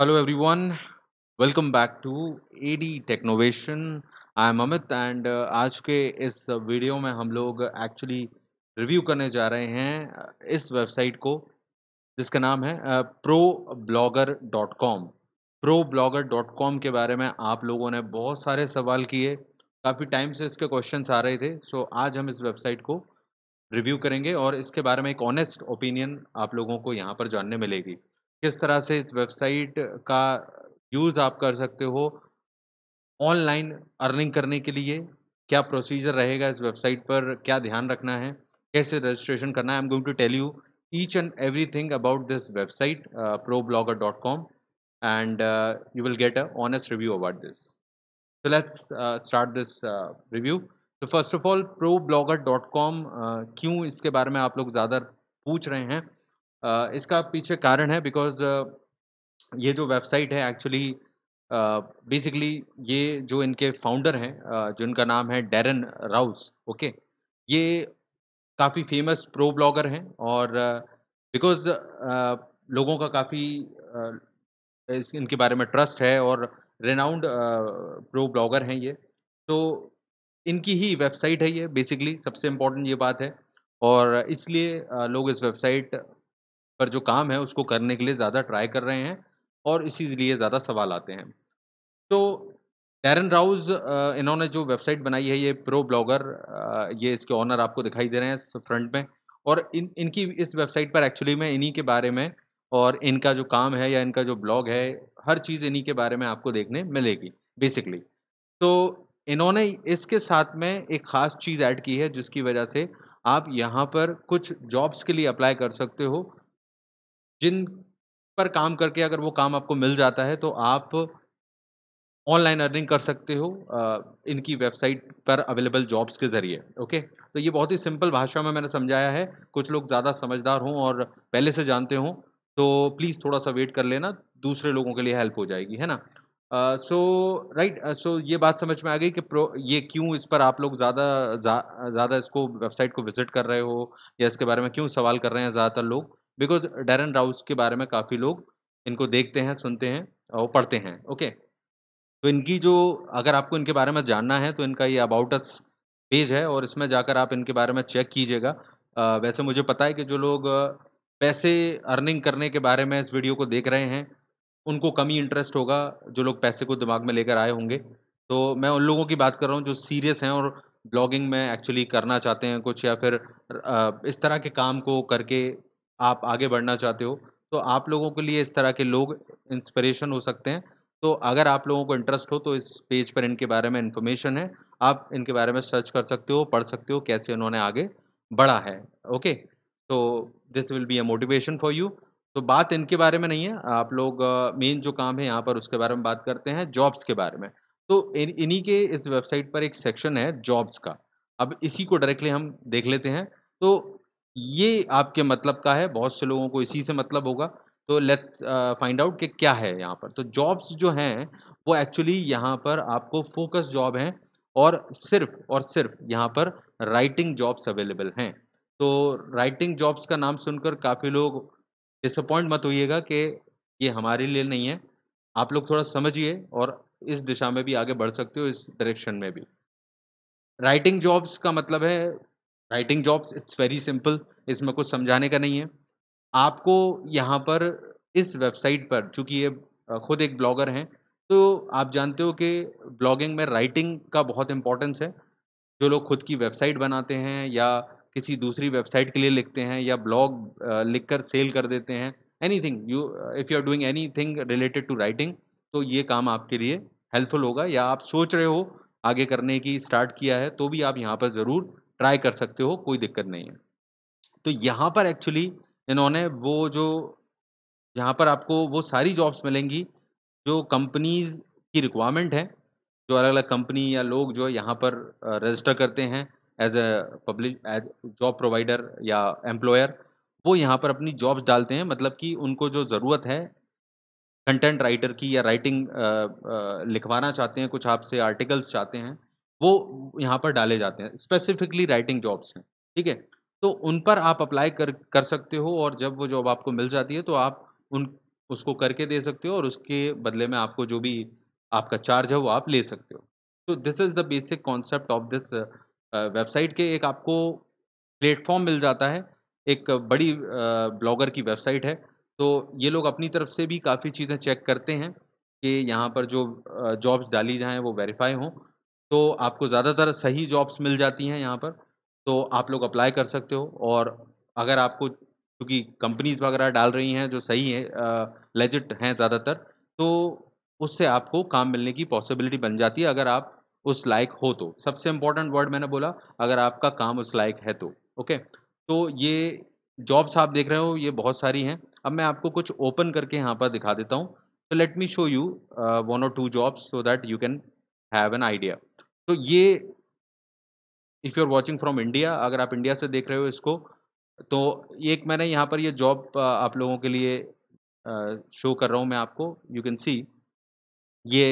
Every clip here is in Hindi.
Hello everyone, welcome back to AD Technovation. I am Amit and uh, आज के इस वीडियो में हम लोग एक्चुअली रिव्यू करने जा रहे हैं uh, इस वेबसाइट को जिसका नाम है pro blogger dot com pro blogger dot com के बारे में आप लोगों ने बहुत सारे सवाल किए काफ़ी टाइम से इसके क्वेश्चन आ रहे थे सो so, आज हम इस वेबसाइट को रिव्यू करेंगे और इसके बारे में एक ऑनेस्ट ओपिनियन आप लोगों को यहाँ पर जानने मिलेगी किस तरह से इस वेबसाइट का यूज़ आप कर सकते हो ऑनलाइन अर्निंग करने के लिए क्या प्रोसीजर रहेगा इस वेबसाइट पर क्या ध्यान रखना है कैसे रजिस्ट्रेशन करना है I am going to tell you each and everything about this website pro blogger dot com and you will get a honest review about this so let's start this review तो first of all pro blogger dot com क्यों इसके बारे में आप लोग ज़्यादा पूछ रहे हैं इसका पीछे कारण है बिकॉज uh, ये जो वेबसाइट है एक्चुअली बेसिकली uh, ये जो इनके फाउंडर हैं uh, जिनका नाम है डेरन राउस ओके ये काफ़ी फेमस प्रो ब्लॉगर हैं और बिकॉज uh, uh, लोगों का काफ़ी uh, इनके बारे में ट्रस्ट है और रेनाउंड प्रो ब्लॉगर हैं ये तो इनकी ही वेबसाइट है ये बेसिकली सबसे इम्पोर्टेंट ये बात है और इसलिए लोग इस वेबसाइट पर जो काम है उसको करने के लिए ज़्यादा ट्राई कर रहे हैं और इसी लिए ज़्यादा सवाल आते हैं तो डैरन राउज इन्होंने जो वेबसाइट बनाई है ये प्रो ब्लॉगर ये इसके ऑनर आपको दिखाई दे रहे हैं फ्रंट में और इन इनकी इस वेबसाइट पर एक्चुअली में इन्हीं के बारे में और इनका जो काम है या इनका जो ब्लॉग है हर चीज़ इन्हीं के बारे में आपको देखने मिलेगी बेसिकली तो इन्होंने इसके साथ में एक ख़ास चीज़ ऐड की है जिसकी वजह से आप यहाँ पर कुछ जॉब्स के लिए अप्लाई कर सकते हो जिन पर काम करके अगर वो काम आपको मिल जाता है तो आप ऑनलाइन अर्निंग कर सकते हो इनकी वेबसाइट पर अवेलेबल जॉब्स के ज़रिए ओके तो ये बहुत ही सिंपल भाषा में मैंने समझाया है कुछ लोग ज़्यादा समझदार हों और पहले से जानते हों तो प्लीज़ थोड़ा सा वेट कर लेना दूसरे लोगों के लिए हेल्प हो जाएगी है ना सो राइट सो ये बात समझ में आ गई कि प्रो ये क्यों इस पर आप लोग ज़्यादा ज़्यादा जा, इसको वेबसाइट को विजिट कर रहे हो या इसके बारे में क्यों सवाल कर रहे हैं ज़्यादातर लोग बिकॉज डैरन राउस के बारे में काफ़ी लोग इनको देखते हैं सुनते हैं और पढ़ते हैं ओके तो इनकी जो अगर आपको इनके बारे में जानना है तो इनका ये अबाउट अस पेज है और इसमें जाकर आप इनके बारे में चेक कीजिएगा वैसे मुझे पता है कि जो लोग पैसे अर्निंग करने के बारे में इस वीडियो को देख रहे हैं उनको कम ही इंटरेस्ट होगा जो लोग पैसे को दिमाग में लेकर आए होंगे तो मैं उन लोगों की बात कर रहा हूँ जो सीरियस हैं और ब्लॉगिंग में एक्चुअली करना चाहते हैं कुछ या फिर इस तरह के काम को करके आप आगे बढ़ना चाहते हो तो आप लोगों के लिए इस तरह के लोग इंस्पिरेशन हो सकते हैं तो अगर आप लोगों को इंटरेस्ट हो तो इस पेज पर इनके बारे में इन्फॉर्मेशन है आप इनके बारे में सर्च कर सकते हो पढ़ सकते हो कैसे उन्होंने आगे बढ़ा है ओके तो this will be a motivation for you तो बात इनके बारे में नहीं है आप लोग मेन जो काम है यहाँ पर उसके बारे में बात करते हैं जॉब्स के बारे में तो इन्हीं के इस वेबसाइट पर एक सेक्शन है जॉब्स का अब इसी को डायरेक्टली हम देख लेते हैं तो ये आपके मतलब का है बहुत से लोगों को इसी से मतलब होगा तो लेट फाइंड आउट कि क्या है यहाँ पर तो जॉब्स जो हैं वो एक्चुअली यहाँ पर आपको फोकस जॉब हैं और सिर्फ और सिर्फ यहाँ पर राइटिंग जॉब्स अवेलेबल हैं तो राइटिंग जॉब्स का नाम सुनकर काफ़ी लोग डिसअपॉइंट मत होइएगा कि ये हमारे लिए नहीं है आप लोग थोड़ा समझिए और इस दिशा में भी आगे बढ़ सकते हो इस डायरेक्शन में भी राइटिंग जॉब्स का मतलब है writing jobs it's very simple इसमें कुछ समझाने का नहीं है आपको यहाँ पर इस वेबसाइट पर चूँकि ये खुद एक ब्लॉगर हैं तो आप जानते हो कि ब्लॉगिंग में राइटिंग का बहुत इम्पोर्टेंस है जो लोग खुद की वेबसाइट बनाते हैं या किसी दूसरी वेबसाइट के लिए लिखते हैं या ब्लॉग लिख कर सेल कर देते हैं anything you if you are doing anything related to writing तो ये काम आपके लिए हेल्पफुल होगा या आप सोच रहे हो आगे करने की स्टार्ट किया है तो भी आप यहाँ पर ज़रूर ट्राई कर सकते हो कोई दिक्कत नहीं है तो यहाँ पर एक्चुअली इन्होंने वो जो यहाँ पर आपको वो सारी जॉब्स मिलेंगी जो कंपनीज की रिक्वायरमेंट है जो अलग अलग कंपनी या लोग जो यहाँ पर रजिस्टर करते हैं as a public as job provider या एम्प्लॉयर वो यहाँ पर अपनी जॉब्स डालते हैं मतलब कि उनको जो ज़रूरत है कंटेंट राइटर की या राइटिंग लिखवाना चाहते हैं कुछ आपसे आर्टिकल्स चाहते हैं वो यहाँ पर डाले जाते हैं स्पेसिफिकली राइटिंग जॉब्स हैं ठीक है तो उन पर आप अप्लाई कर कर सकते हो और जब वो जॉब आपको मिल जाती है तो आप उन उसको करके दे सकते हो और उसके बदले में आपको जो भी आपका चार्ज है वो आप ले सकते हो तो this is the basic concept of this website के एक आपको प्लेटफॉर्म मिल जाता है एक बड़ी ब्लॉगर uh, की वेबसाइट है तो ये लोग अपनी तरफ से भी काफ़ी चीज़ें चेक करते हैं कि यहाँ पर जो जॉब्स uh, डाली जाएँ वो वेरीफाई हों तो आपको ज़्यादातर सही जॉब्स मिल जाती हैं यहाँ पर तो आप लोग अप्लाई कर सकते हो और अगर आपको क्योंकि कंपनीज वगैरह डाल रही हैं जो सही है लेजिट हैं ज़्यादातर तो उससे आपको काम मिलने की पॉसिबिलिटी बन जाती है अगर आप उस लायक हो तो सबसे इम्पॉर्टेंट वर्ड मैंने बोला अगर आपका काम उस लायक है तो ओके तो ये जॉब्स आप देख रहे हो ये बहुत सारी हैं अब मैं आपको कुछ ओपन करके यहाँ पर दिखा देता हूँ तो let me show you one और two jobs so that you can have an idea तो ये if you are watching from India अगर आप इंडिया से देख रहे हो इसको तो एक मैंने यहाँ पर ये जॉब आप लोगों के लिए शो कर रहा हूँ मैं आपको यू कैन सी ये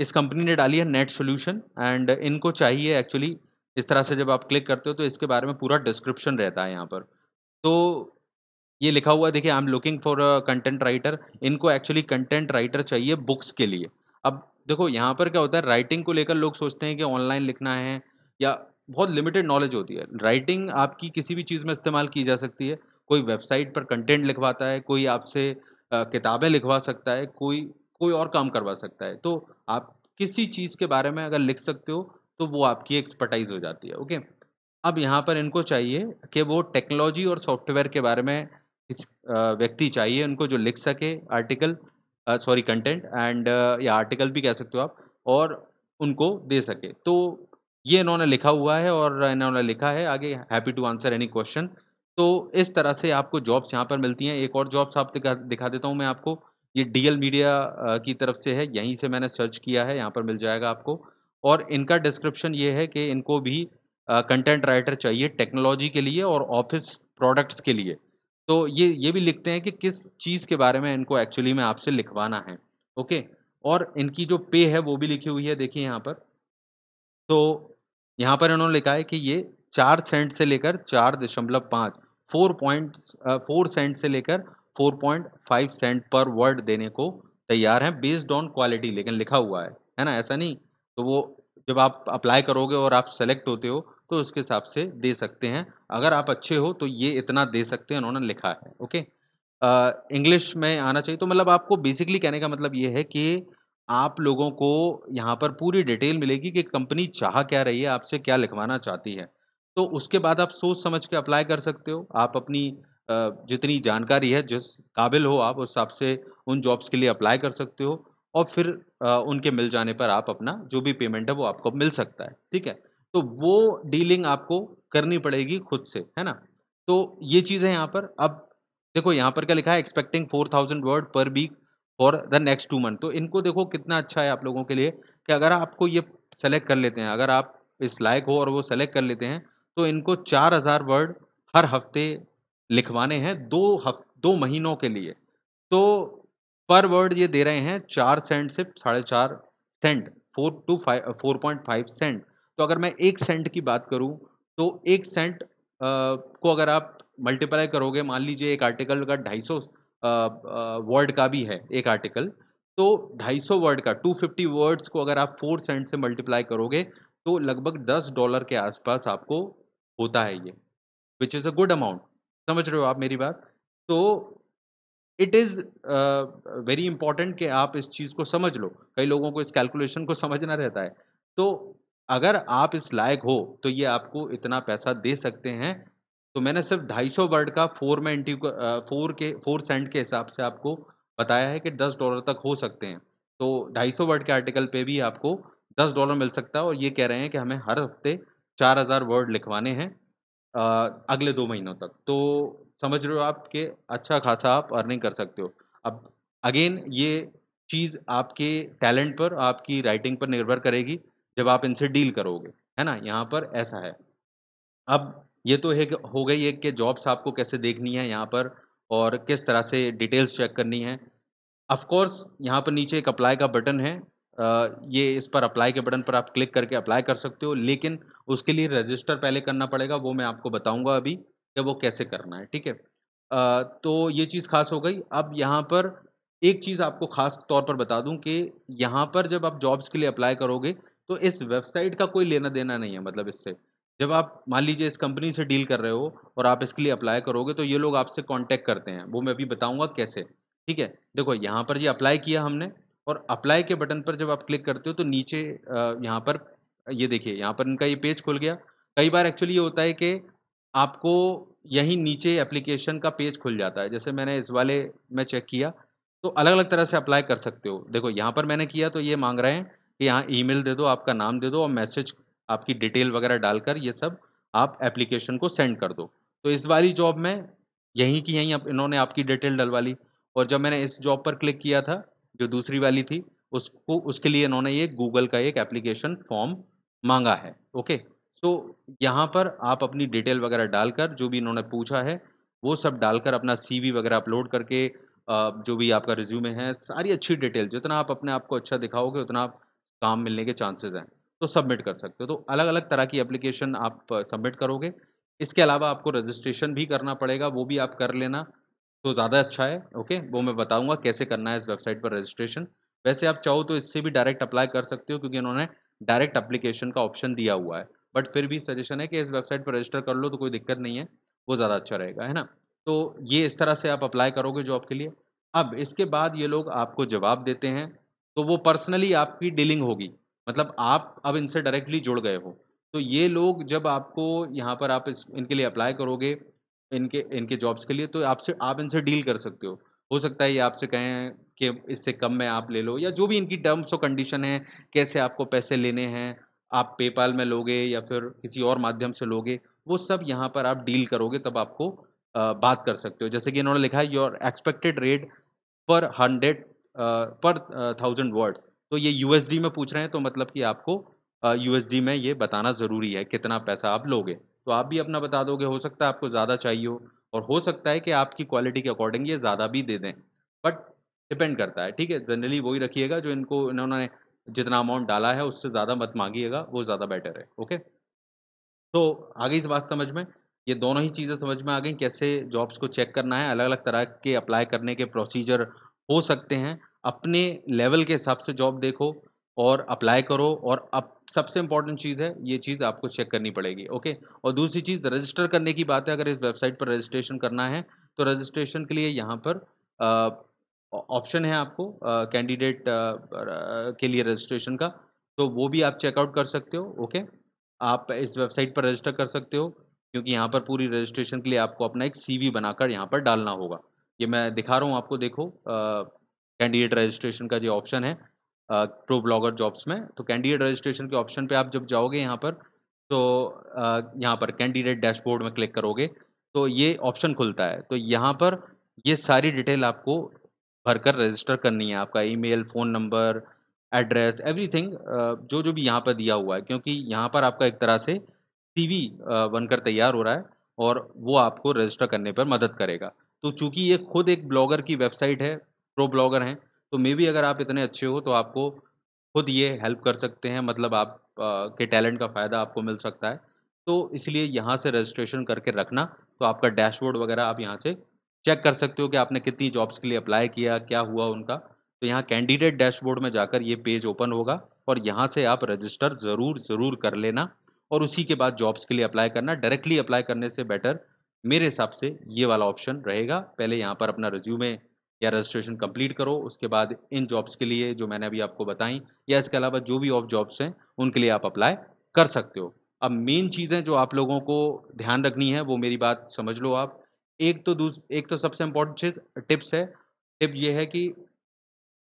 इस कंपनी ने डाली है नेट सोल्यूशन एंड इनको चाहिए एक्चुअली इस तरह से जब आप क्लिक करते हो तो इसके बारे में पूरा डिस्क्रिप्शन रहता है यहाँ पर तो ये लिखा हुआ देखिए I am looking for content writer इनको एक्चुअली कंटेंट राइटर चाहिए बुक्स के लिए अब देखो यहाँ पर क्या होता है राइटिंग को लेकर लोग सोचते हैं कि ऑनलाइन लिखना है या बहुत लिमिटेड नॉलेज होती है राइटिंग आपकी किसी भी चीज़ में इस्तेमाल की जा सकती है कोई वेबसाइट पर कंटेंट लिखवाता है कोई आपसे किताबें लिखवा सकता है कोई कोई और काम करवा सकता है तो आप किसी चीज़ के बारे में अगर लिख सकते हो तो वो आपकी एक्सपर्टाइज हो जाती है ओके अब यहाँ पर इनको चाहिए कि वो टेक्नोलॉजी और सॉफ्टवेयर के बारे में इस व्यक्ति चाहिए उनको जो लिख सके आर्टिकल सॉरी कंटेंट एंड या आर्टिकल भी कह सकते हो आप और उनको दे सके तो ये इन्होंने लिखा हुआ है और इन्होंने लिखा है आगे happy to answer any question तो इस तरह से आपको जॉब्स यहाँ पर मिलती हैं एक और जॉब्स आप दिखा दिखा देता हूँ मैं आपको ये डीएल मीडिया की तरफ से है यहीं से मैंने सर्च किया है यहाँ पर मिल जाएगा आपको और इनका डिस्क्रिप्शन ये है कि इनको भी कंटेंट राइटर चाहिए टेक्नोलॉजी के लिए और ऑफिस प्रोडक्ट्स के लिए तो ये ये भी लिखते हैं कि किस चीज़ के बारे में इनको एक्चुअली में आपसे लिखवाना है ओके और इनकी जो पे है वो भी लिखी हुई है देखिए यहाँ पर तो यहाँ पर इन्होंने लिखा है कि ये चार सेंट से लेकर चार दशमलव पाँच फोर पॉइंट फोर सेंट से लेकर four point five cent per word देने को तैयार हैं बेस्ड ऑन क्वालिटी लेकिन लिखा हुआ है है ना ऐसा नहीं तो वो जब आप अप्लाई करोगे और आप सेलेक्ट होते हो तो उसके हिसाब से दे सकते हैं अगर आप अच्छे हो तो ये इतना दे सकते हैं उन्होंने लिखा है ओके इंग्लिश में आना चाहिए तो मतलब आपको बेसिकली कहने का मतलब ये है कि आप लोगों को यहाँ पर पूरी डिटेल मिलेगी कि कंपनी चाह क्या रही है आपसे क्या लिखवाना चाहती है तो उसके बाद आप सोच समझ के अप्लाई कर सकते हो आप अपनी जितनी जानकारी है जिस काबिल हो आप उस हिसाब से उन जॉब्स के लिए अप्लाई कर सकते हो और फिर उनके मिल जाने पर आप अपना जो भी पेमेंट है वो आपको मिल सकता है ठीक है तो वो डीलिंग आपको करनी पड़ेगी खुद से है ना तो ये चीज़ है यहाँ पर अब देखो यहाँ पर क्या लिखा है expecting four thousand word per week for the next two month तो इनको देखो कितना अच्छा है आप लोगों के लिए कि अगर आपको ये सेलेक्ट कर लेते हैं अगर आप इस लायक हो और वो सेलेक्ट कर लेते हैं तो इनको चार हज़ार वर्ड हर हफ्ते लिखवाने हैं दो हफ्ते दो महीनों के लिए तो पर वर्ड ये दे रहे हैं चार सेंट से साढ़े चार cent four two five four point five cent तो अगर मैं एक सेंट की बात करूँ तो एक सेंट को अगर आप मल्टीप्लाई करोगे मान लीजिए एक आर्टिकल का ढाई सौ वर्ड का भी है एक आर्टिकल तो ढाई सौ वर्ड का टू फिफ्टी वर्ड्स को अगर आप फोर सेंट से मल्टीप्लाई करोगे तो लगभग दस डॉलर के आसपास आपको होता है ये which is a good amount समझ रहे हो आप मेरी बात तो इट इज़ वेरी इंपॉर्टेंट कि आप इस चीज़ को समझ लो कई लोगों को इस कैलकुलेशन को समझना रहता है तो अगर आप इस लायक हो तो ये आपको इतना पैसा दे सकते हैं तो मैंने सिर्फ ढाई सौ वर्ड का फोर में एंटी फोर के फोर सेंट के हिसाब से आपको बताया है कि दस डॉलर तक हो सकते हैं तो ढाई सौ वर्ड के आर्टिकल पे भी आपको दस डॉलर मिल सकता है और ये कह रहे हैं कि हमें हर हफ्ते चार हज़ार वर्ड लिखवाने हैं अगले दो महीनों तक तो समझ रहे हो आप कि अच्छा खासा आप अर्निंग कर सकते हो अब अगेन ये चीज़ आपके टैलेंट पर आपकी राइटिंग पर निर्भर करेगी जब आप इनसे डील करोगे है ना यहाँ पर ऐसा है अब ये तो है हो गई है कि जॉब्स आपको कैसे देखनी है यहाँ पर और किस तरह से डिटेल्स चेक करनी है अफकोर्स यहाँ पर नीचे एक अप्लाई का बटन है ये इस पर अप्लाई के बटन पर आप क्लिक करके अप्लाई कर सकते हो लेकिन उसके लिए रजिस्टर पहले करना पड़ेगा वो मैं आपको बताऊंगा अभी कि वो कैसे करना है ठीक है तो ये चीज़ खास हो गई अब यहाँ पर एक चीज़ आपको खास तौर पर बता दूं कि यहाँ पर जब आप जॉब्स के लिए अप्लाई करोगे तो इस वेबसाइट का कोई लेना देना नहीं है मतलब इससे जब आप मान लीजिए इस कंपनी से डील कर रहे हो और आप इसके लिए अप्लाई करोगे तो ये लोग आपसे कॉन्टैक्ट करते हैं वो मैं अभी बताऊंगा कैसे ठीक है देखो यहाँ पर जी अप्लाई किया हमने और अप्लाई के बटन पर जब आप क्लिक करते हो तो नीचे यहाँ पर ये देखिए यहाँ पर इनका ये पेज खुल गया कई बार एक्चुअली ये होता है कि आपको यहीं नीचे एप्लीकेशन का पेज खुल जाता है जैसे मैंने इस वाले में चेक किया तो अलग अलग तरह से अप्लाई कर सकते हो देखो यहाँ पर मैंने किया तो ये मांग रहे हैं कि यहाँ ईमेल दे दो आपका नाम दे दो और मैसेज आपकी डिटेल वगैरह डालकर ये सब आप एप्लीकेशन को सेंड कर दो तो इस वाली जॉब में यहीं की यहीं इन्होंने आपकी डिटेल डलवा ली और जब मैंने इस जॉब पर क्लिक किया था जो दूसरी वाली थी उसको उसके लिए इन्होंने ये गूगल का एक एप्लीकेशन फॉर्म मांगा है ओके तो यहाँ पर आप अपनी डिटेल वगैरह डालकर जो भी इन्होंने पूछा है वो सब डालकर अपना सी वगैरह अपलोड करके जो भी आपका रिज्यूमे है सारी अच्छी डिटेल जितना आप अपने आप को अच्छा दिखाओगे उतना आप काम मिलने के चांसेस हैं तो सबमिट कर सकते हो तो अलग अलग तरह की एप्लीकेशन आप सबमिट करोगे इसके अलावा आपको रजिस्ट्रेशन भी करना पड़ेगा वो भी आप कर लेना तो ज़्यादा अच्छा है ओके वो मैं बताऊँगा कैसे करना है इस वेबसाइट पर रजिस्ट्रेशन वैसे आप चाहो तो इससे भी डायरेक्ट अप्लाई कर सकते हो क्योंकि उन्होंने डायरेक्ट अप्लीकेशन का ऑप्शन दिया हुआ है बट फिर भी सजेशन है कि इस वेबसाइट पर रजिस्टर कर लो तो कोई दिक्कत नहीं है वो ज़्यादा अच्छा रहेगा है ना तो ये इस तरह से आप अप्लाई करोगे जॉब के लिए अब इसके बाद ये लोग आपको जवाब देते हैं तो वो पर्सनली आपकी डीलिंग होगी मतलब आप अब इनसे डायरेक्टली जुड़ गए हो तो ये लोग जब आपको यहाँ पर आप इस इनके लिए अप्लाई करोगे इनके इनके जॉब्स के लिए तो आपसे आप इनसे डील कर सकते हो हो सकता है ये आपसे कहें कि इससे कम में आप ले लो या जो भी इनकी टर्म्स और कंडीशन है कैसे आपको पैसे लेने हैं आप पेपाल में लोगे या फिर किसी और माध्यम से लोगे वो सब यहाँ पर आप डील करोगे तब आपको बात कर सकते हो जैसे कि इन्होंने लिखा है your expected rate per hundred per thousand word तो ये यूएसडी में पूछ रहे हैं तो मतलब कि आपको यूएसडी में ये बताना ज़रूरी है कितना पैसा आप लोगे तो आप भी अपना बता दोगे हो सकता है आपको ज़्यादा चाहिए हो और हो सकता है कि आपकी क्वालिटी के अकॉर्डिंग ये ज़्यादा भी दे दें बट डिपेंड करता है ठीक है जनरली वही रखिएगा जो इनको इन्होंने जितना अमाउंट डाला है उससे ज़्यादा मत मांगिएगा वो ज़्यादा बेटर है ओके तो आगे इस बात समझ में ये दोनों ही चीज़ें समझ में आ गई कैसे जॉब्स को चेक करना है अलग अलग तरह के अप्लाई करने के प्रोसीजर हो सकते हैं अपने लेवल के हिसाब से जॉब देखो और अप्लाई करो और अब सबसे इंपॉर्टेंट चीज़ है ये चीज़ आपको चेक करनी पड़ेगी ओके और दूसरी चीज़ रजिस्टर करने की बात है अगर इस वेबसाइट पर रजिस्ट्रेशन करना है तो रजिस्ट्रेशन के लिए यहाँ पर ऑप्शन है आपको कैंडिडेट के लिए रजिस्ट्रेशन का तो वो भी आप चेकआउट कर सकते हो ओके आप इस वेबसाइट पर रजिस्टर कर सकते हो क्योंकि यहाँ पर पूरी रजिस्ट्रेशन के लिए आपको अपना एक सी बनाकर यहाँ पर डालना होगा ये मैं दिखा रहा हूँ आपको देखो कैंडिडेट रजिस्ट्रेशन का जो ऑप्शन है प्रो ब्लॉगर जॉब्स में तो कैंडिडेट रजिस्ट्रेशन के ऑप्शन पे आप जब जाओगे यहाँ पर तो यहाँ पर कैंडिडेट डैशबोर्ड में क्लिक करोगे तो ये ऑप्शन खुलता है तो यहाँ पर ये सारी डिटेल आपको भरकर रजिस्टर करनी है आपका email phone number address everything जो जो भी यहाँ पर दिया हुआ है क्योंकि यहाँ पर आपका एक तरह से सीवी बनकर तैयार हो रहा है और वो आपको रजिस्टर करने पर मदद करेगा तो चूंकि ये खुद एक ब्लॉगर की वेबसाइट है प्रो ब्लॉगर हैं तो मे भी अगर आप इतने अच्छे हो तो आपको खुद ये हेल्प कर सकते हैं मतलब आप आ, के टैलेंट का फ़ायदा आपको मिल सकता है तो इसलिए यहाँ से रजिस्ट्रेशन करके रखना तो आपका डैशबोर्ड वगैरह आप यहाँ से चेक कर सकते हो कि आपने कितनी जॉब्स के लिए अप्लाई किया क्या हुआ उनका तो यहाँ कैंडिडेट डैशबोर्ड में जाकर ये पेज ओपन होगा और यहाँ से आप रजिस्टर ज़रूर ज़रूर कर लेना और उसी के बाद जॉब्स के लिए अप्लाई करना डायरेक्टली अप्लाई करने से बेटर मेरे हिसाब से ये वाला ऑप्शन रहेगा पहले यहाँ पर अपना रिज्यूमे या रजिस्ट्रेशन कंप्लीट करो उसके बाद इन जॉब्स के लिए जो मैंने अभी आपको बताई या इसके अलावा जो भी ऑफ जॉब्स हैं उनके लिए आप अप्लाई कर सकते हो अब मेन चीज़ें जो आप लोगों को ध्यान रखनी है वो मेरी बात समझ लो आप एक तो दूस एक तो सबसे इम्पोर्टेंट चीज़ टिप्स है टिप ये है कि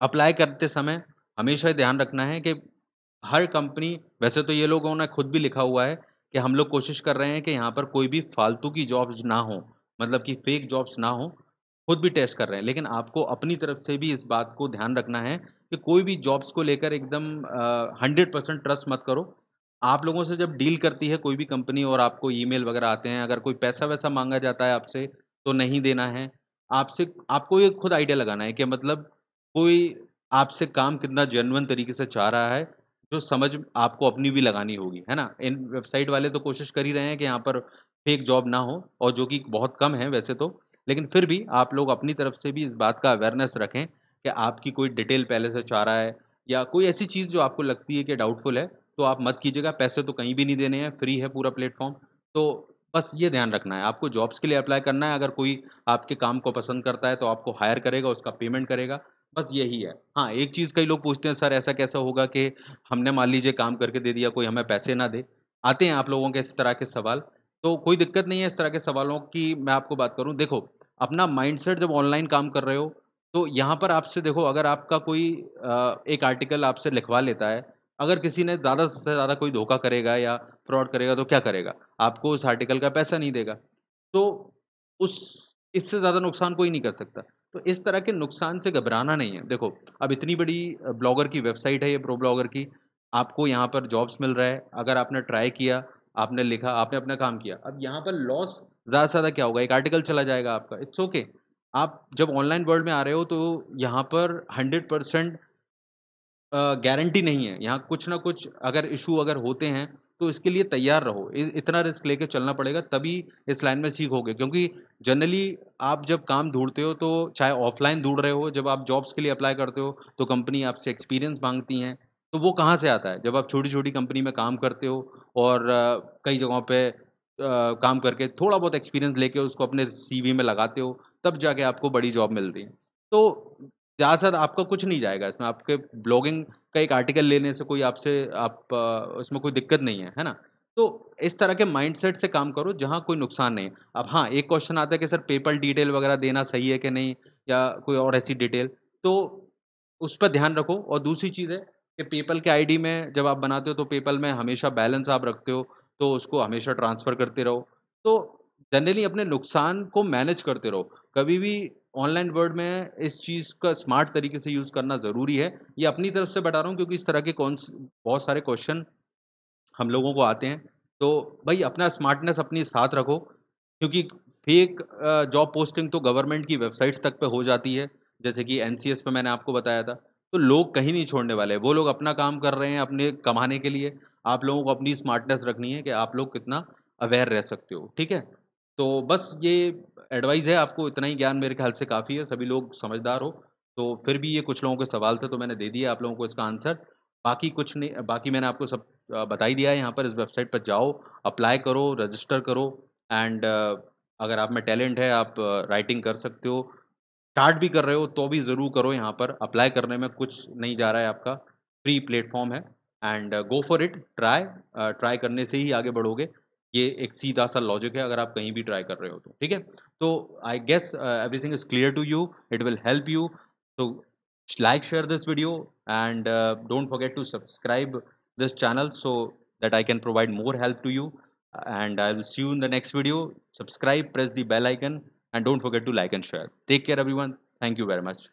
अप्लाई करते समय हमेशा ध्यान रखना है कि हर कंपनी वैसे तो ये लोगों ने खुद भी लिखा हुआ है कि हम लोग कोशिश कर रहे हैं कि यहाँ पर कोई भी फालतू की जॉब्स ना हो मतलब कि फेक जॉब्स ना हो खुद भी टेस्ट कर रहे हैं लेकिन आपको अपनी तरफ से भी इस बात को ध्यान रखना है कि कोई भी जॉब्स को लेकर एकदम हंड्रेड परसेंट ट्रस्ट मत करो आप लोगों से जब डील करती है कोई भी कंपनी और आपको ईमेल वगैरह आते हैं अगर कोई पैसा वैसा मांगा जाता है आपसे तो नहीं देना है आपसे आपको ये खुद आइडिया लगाना है कि मतलब कोई आपसे काम कितना जेनवन तरीके से चाह रहा है जो समझ आपको अपनी भी लगानी होगी है ना इन वेबसाइट वाले तो कोशिश कर ही रहे हैं कि यहाँ पर फेक जॉब ना हो और जो कि बहुत कम है वैसे तो लेकिन फिर भी आप लोग अपनी तरफ से भी इस बात का अवेयरनेस रखें कि आपकी कोई डिटेल पहले से चाह रहा है या कोई ऐसी चीज़ जो आपको लगती है कि डाउटफुल है तो आप मत कीजिएगा पैसे तो कहीं भी नहीं देने हैं फ्री है पूरा प्लेटफॉर्म तो बस ये ध्यान रखना है आपको जॉब्स के लिए अप्लाई करना है अगर कोई आपके काम को पसंद करता है तो आपको हायर करेगा उसका पेमेंट करेगा बस यही है हाँ एक चीज़ कई लोग पूछते हैं सर ऐसा कैसा होगा कि हमने मान लीजिए काम करके दे दिया कोई हमें पैसे ना दे आते हैं आप लोगों के इस तरह के सवाल तो कोई दिक्कत नहीं है इस तरह के सवालों की मैं आपको बात करूँ देखो अपना माइंडसेट जब ऑनलाइन काम कर रहे हो तो यहाँ पर आपसे देखो अगर आपका कोई एक आर्टिकल आपसे लिखवा लेता है अगर किसी ने ज़्यादा से ज़्यादा कोई धोखा करेगा या फ्रॉड करेगा तो क्या करेगा आपको उस आर्टिकल का पैसा नहीं देगा तो उस इससे ज़्यादा नुकसान कोई नहीं कर सकता तो इस तरह के नुकसान से घबराना नहीं है देखो अब इतनी बड़ी ब्लॉगर की वेबसाइट है ये प्रो ब्लॉगर की आपको यहाँ पर जॉब्स मिल रहा है अगर आपने ट्राई किया आपने लिखा आपने अपना काम किया अब यहाँ पर लॉस ज़्यादा से ज़्यादा क्या होगा एक आर्टिकल चला जाएगा आपका इट्स ओके okay. आप जब ऑनलाइन वर्ल्ड में आ रहे हो तो यहाँ पर हंड्रेड परसेंट गारंटी नहीं है यहाँ कुछ ना कुछ अगर इशू अगर होते हैं तो इसके लिए तैयार रहो इतना रिस्क लेके चलना पड़ेगा तभी इस लाइन में सीखोगे क्योंकि जनरली आप जब काम ढूंढते हो तो चाहे ऑफलाइन ढूंढ रहे हो जब आप जॉब्स के लिए अप्लाई करते हो तो कंपनी आपसे एक्सपीरियंस मांगती हैं तो वो कहाँ से आता है जब आप छोटी छोटी कंपनी में काम करते हो और कई जगहों पर काम करके थोड़ा बहुत एक्सपीरियंस लेके उसको अपने सी में लगाते हो तब जाके आपको बड़ी जॉब मिलती है तो ज़्यादा आपका कुछ नहीं जाएगा इसमें आपके ब्लॉगिंग का एक आर्टिकल लेने से कोई आपसे आप उसमें कोई दिक्कत नहीं है है ना तो इस तरह के माइंडसेट से काम करो जहाँ कोई नुकसान नहीं अब हाँ एक क्वेश्चन आता है कि सर पेपर डिटेल वगैरह देना सही है कि नहीं या कोई और ऐसी डिटेल तो उस पर ध्यान रखो और दूसरी चीज़ है कि पेपल के आईडी में जब आप बनाते हो तो पेपल में हमेशा बैलेंस आप रखते हो तो उसको हमेशा ट्रांसफ़र करते रहो तो जनरली अपने नुकसान को मैनेज करते रहो कभी भी ऑनलाइन वर्ड में इस चीज़ का स्मार्ट तरीके से यूज़ करना ज़रूरी है ये अपनी तरफ से बता रहा हूँ क्योंकि इस तरह के कौन बहुत सारे क्वेश्चन हम लोगों को आते हैं तो भाई अपना स्मार्टनेस अपनी साथ रखो क्योंकि फेक जॉब पोस्टिंग तो गवर्नमेंट की वेबसाइट्स तक पे हो जाती है जैसे कि एन पे मैंने आपको बताया था तो लोग कहीं नहीं छोड़ने वाले वो लोग अपना काम कर रहे हैं अपने कमाने के लिए आप लोगों को अपनी स्मार्टनेस रखनी है कि आप लोग कितना अवेयर रह सकते हो ठीक है तो बस ये एडवाइस है आपको इतना ही ज्ञान मेरे ख्याल से काफ़ी है सभी लोग समझदार हो तो फिर भी ये कुछ लोगों के सवाल थे तो मैंने दे दिया आप लोगों को इसका आंसर बाकी कुछ नहीं बाकी मैंने आपको सब बता ही दिया है यहाँ पर इस वेबसाइट पर जाओ अप्लाई करो रजिस्टर करो एंड अगर आप में टैलेंट है आप राइटिंग कर सकते हो स्टार्ट भी कर रहे हो तो भी ज़रूर करो यहाँ पर अप्लाई करने में कुछ नहीं जा रहा है आपका फ्री प्लेटफॉर्म है and go for it try try करने से ही आगे बढ़ोगे ये एक सीधा सा लॉजिक है अगर आप कहीं भी ट्राई कर रहे हो तो ठीक है तो I guess everything is clear to you it will help you तो like share this video and don't forget to subscribe this channel so that I can provide more help to you and I will see you in the next video subscribe press the bell icon and don't forget to like and share take care everyone thank you very much